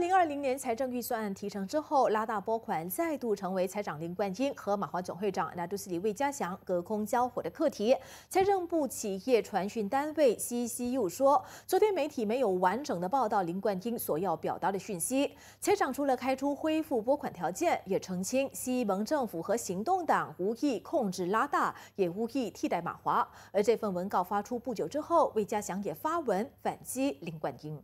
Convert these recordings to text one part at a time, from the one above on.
零二零年财政预算案提成之后，拉大拨款再度成为财长林冠英和马华总会长纳杜斯里魏家祥隔空交火的课题。财政部企业传讯单位 CCU 说，昨天媒体没有完整的报道林冠英所要表达的讯息。财长除了开出恢复拨款条件，也澄清西盟政府和行动党无意控制拉大，也无意替代马华。而这份文告发出不久之后，魏家祥也发文反击林冠英。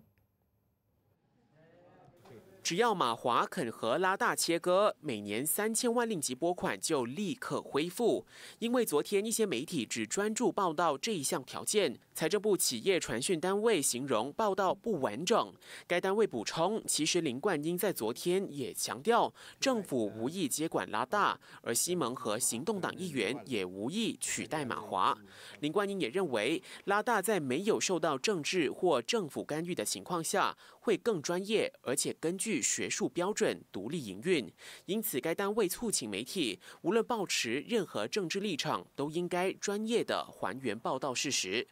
只要马华肯和拉大切割，每年三千万令吉拨款就立刻恢复。因为昨天一些媒体只专注报道这一项条件，财政部企业传讯单位形容报道不完整。该单位补充，其实林冠英在昨天也强调，政府无意接管拉大，而西蒙和行动党议员也无意取代马华。林冠英也认为，拉大在没有受到政治或政府干预的情况下。会更专业，而且根据学术标准独立营运。因此，该单位促请媒体，无论抱持任何政治立场，都应该专业的还原报道事实。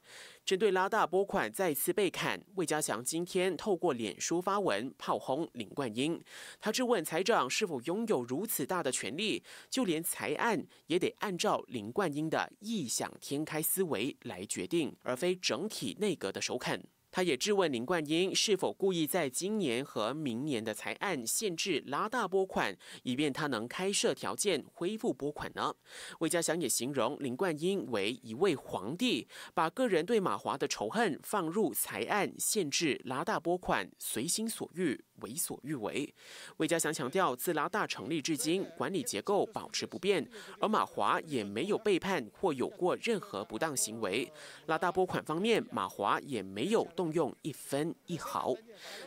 针对拉大拨款再次被砍，魏家祥今天透过脸书发文炮轰林冠英，他质问财长是否拥有如此大的权力，就连财案也得按照林冠英的异想天开思维来决定，而非整体内阁的首肯。他也质问林冠英是否故意在今年和明年的财案限制拉大拨款，以便他能开设条件恢复拨款呢？魏家祥也形容林冠英为一位皇帝，把个人对马华的仇恨放入财案限制拉大拨款，随心所欲。为所欲为。魏家祥强调，自拉大成立至今，管理结构保持不变，而马华也没有背叛或有过任何不当行为。拉大拨款方面，马华也没有动用一分一毫。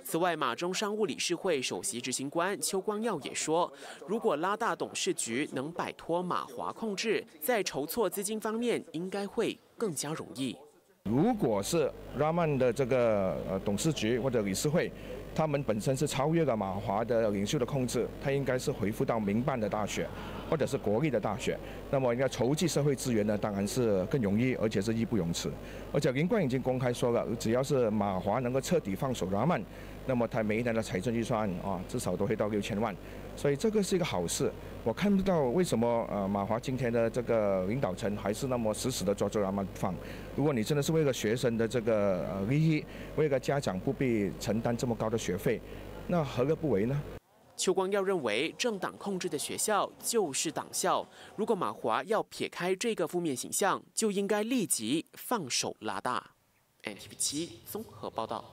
此外，马中商务理事会首席执行官邱光耀也说，如果拉大董事局能摆脱马华控制，在筹措资金方面应该会更加容易。如果是拉曼的这个呃董事局或者理事会。他们本身是超越了马华的领袖的控制，他应该是回复到民办的大学，或者是国立的大学。那么，应该筹集社会资源呢，当然是更容易，而且是义不容辞。而且，林冠已经公开说了，只要是马华能够彻底放手，拉曼。那么他每一年的财政预算啊，至少都会到六千万，所以这个是一个好事。我看不到为什么呃马华今天的这个领导层还是那么死死的抓住阿曼放。如果你真的是为了学生的这个呃利益，为了家长不必承担这么高的学费，那何乐不为呢？邱光耀认为，政党控制的学校就是党校。如果马华要撇开这个负面形象，就应该立即放手拉大。NTV 七综合报道。